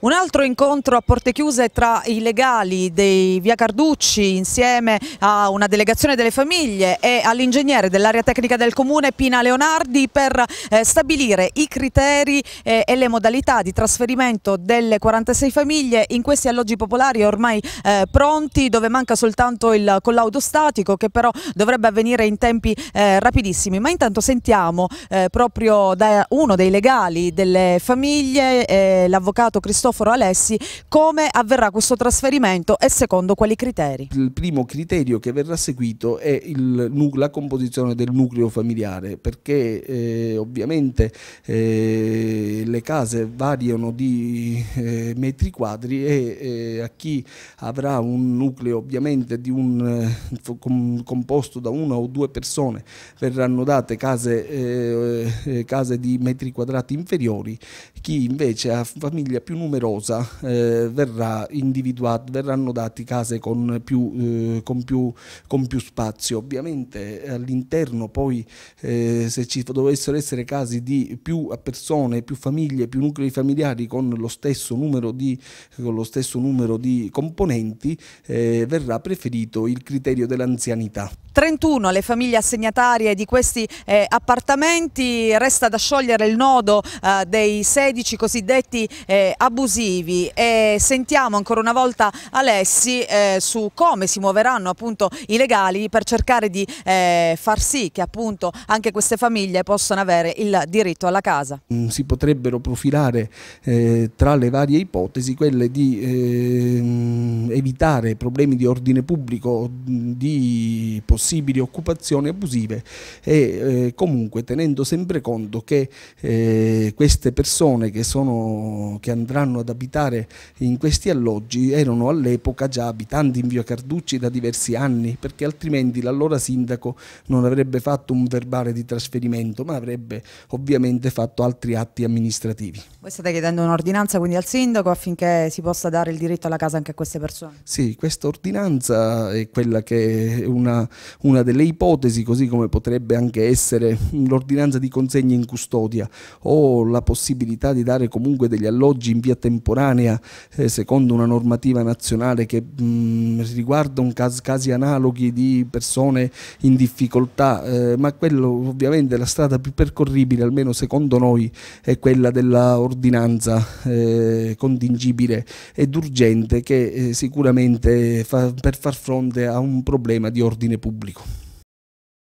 Un altro incontro a porte chiuse tra i legali dei Via Carducci insieme a una delegazione delle famiglie e all'ingegnere dell'area tecnica del comune Pina Leonardi per eh, stabilire i criteri eh, e le modalità di trasferimento delle 46 famiglie in questi alloggi popolari ormai eh, pronti dove manca soltanto il collaudo statico che però dovrebbe avvenire in tempi rapidissimi. Ma intanto sentiamo proprio da uno dei legali delle famiglie, l'avvocato Cristoforo Cristoforo Alessi, come avverrà questo trasferimento e secondo quali criteri? Il primo criterio che verrà seguito è il, la composizione del nucleo familiare, perché eh, ovviamente eh, le case variano di eh, metri quadri e eh, a chi avrà un nucleo ovviamente un, eh, com, composto da una o due persone verranno date case, eh, case di metri quadrati inferiori, chi invece ha famiglia più numerose numerosa eh, verrà individuata, verranno dati case con più, eh, con più, con più spazio. Ovviamente eh, all'interno poi eh, se ci dovessero essere casi di più persone, più famiglie, più nuclei familiari con lo stesso numero di, stesso numero di componenti eh, verrà preferito il criterio dell'anzianità. 31 le famiglie assegnatarie di questi eh, appartamenti, resta da sciogliere il nodo eh, dei 16 cosiddetti eh, abusivi e sentiamo ancora una volta Alessi eh, su come si muoveranno appunto i legali per cercare di eh, far sì che appunto anche queste famiglie possano avere il diritto alla casa. Mm, si potrebbero profilare eh, tra le varie ipotesi quelle di ehm, evitare problemi di ordine pubblico mm, di possibilità possibili occupazioni abusive e eh, comunque tenendo sempre conto che eh, queste persone che, sono, che andranno ad abitare in questi alloggi erano all'epoca già abitanti in via Carducci da diversi anni perché altrimenti l'allora sindaco non avrebbe fatto un verbale di trasferimento ma avrebbe ovviamente fatto altri atti amministrativi. Voi state chiedendo un'ordinanza quindi al sindaco affinché si possa dare il diritto alla casa anche a queste persone? Sì, questa ordinanza è quella che è una, una delle ipotesi, così come potrebbe anche essere l'ordinanza di consegna in custodia o la possibilità di dare comunque degli alloggi in via temporanea eh, secondo una normativa nazionale che mh, mm, riguarda cas casi analoghi di persone in difficoltà, eh, ma quello ovviamente la strada più percorribile, almeno secondo noi, è quella dell'ordinanza eh, contingibile ed urgente che eh, sicuramente fa per far fronte a un problema di ordine pubblico. público.